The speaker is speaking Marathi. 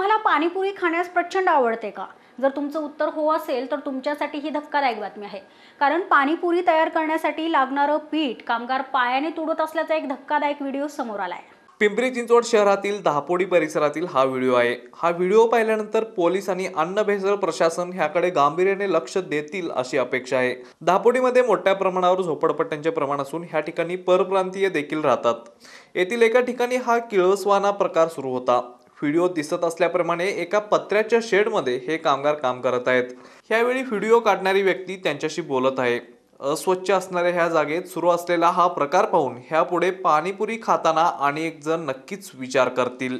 तुम्हाला पाणीपुरी खाण्यास प्रचंड आवडते का जर तुमचं उत्तर हो असेल तर तुमच्यासाठी ही धक्कादायक बातमी आहे कारण पाणीपुरी तयार करण्यासाठी लागणारं पीठ कामगार पायाने तुडत असल्याचा एक धक्कादायक व्हिडिओ समोर आलाय पिंपरी चिंचवड शहरातील दहापोडी परिसरातील हा व्हिडिओ आहे हा व्हिडिओ पाहिल्यानंतर पोलीस आणि अन्न भेसळ प्रशासन ह्याकडे गांभीर्याने लक्ष देतील अशी अपेक्षा आहे दहापोडीमध्ये मोठ्या प्रमाणावर झोपडपट्ट्यांचे प्रमाण असून ह्या ठिकाणी परप्रांतीय देखील राहतात येथील एका ठिकाणी हा किळसवाना प्रकार सुरू होता व्हिडिओ दिसत असल्याप्रमाणे एका पत्र्याच्या शेडमध्ये हे कामगार काम करत आहेत ह्यावेळी व्हिडिओ काढणारी व्यक्ती त्यांच्याशी बोलत आहे अस्वच्छ असणाऱ्या ह्या जागेत सुरू असलेला हा प्रकार पाहून ह्यापुढे पाणीपुरी खाताना आणि एक जण नक्कीच विचार करतील